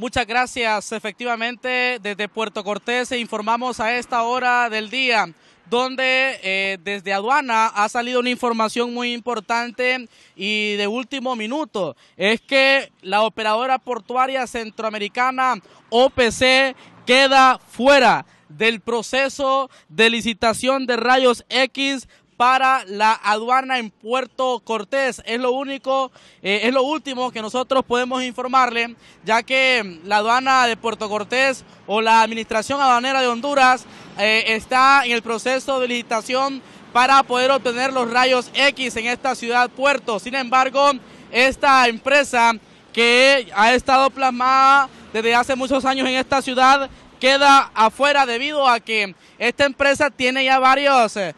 Muchas gracias, efectivamente, desde Puerto Cortés informamos a esta hora del día donde eh, desde aduana ha salido una información muy importante y de último minuto. Es que la operadora portuaria centroamericana OPC queda fuera del proceso de licitación de rayos X para la aduana en Puerto Cortés. Es lo único, eh, es lo último que nosotros podemos informarle, ya que mm, la aduana de Puerto Cortés o la Administración Aduanera de Honduras eh, está en el proceso de licitación para poder obtener los rayos X en esta ciudad puerto. Sin embargo, esta empresa que ha estado plasmada desde hace muchos años en esta ciudad queda afuera debido a que esta empresa tiene ya varios eh,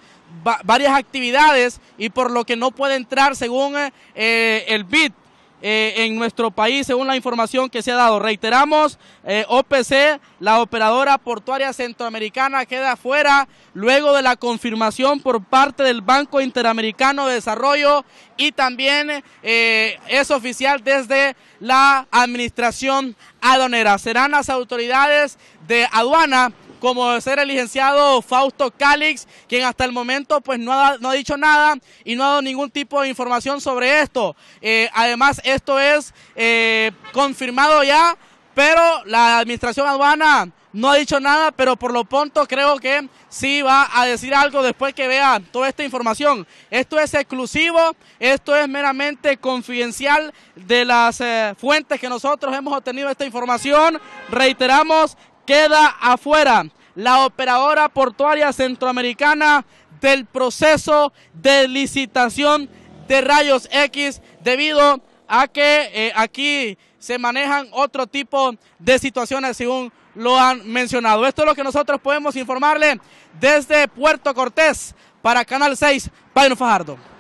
varias actividades y por lo que no puede entrar según eh, eh, el BID eh, en nuestro país, según la información que se ha dado. Reiteramos, OPC, la operadora portuaria centroamericana, queda fuera luego de la confirmación por parte del Banco Interamericano de Desarrollo y también es oficial desde la Administración Aduanera. Serán las autoridades de aduana como ser el licenciado Fausto Calix, quien hasta el momento pues no ha, dicho nada y no ha dado ningún tipo de información sobre esto. Eh, además, esto es eh, confirmado ya, pero la administración aduana no ha dicho nada, pero por lo pronto creo que sí va a decir algo después que vea toda esta información. Esto es exclusivo, esto es meramente confidencial de las eh, fuentes que nosotros hemos obtenido esta información. Reiteramos queda afuera la operadora portuaria centroamericana del proceso de licitación de rayos X debido a que eh, aquí se manejan otro tipo de situaciones según lo han mencionado. Esto es lo que nosotros podemos informarle desde Puerto Cortés para Canal 6, Payno Fajardo.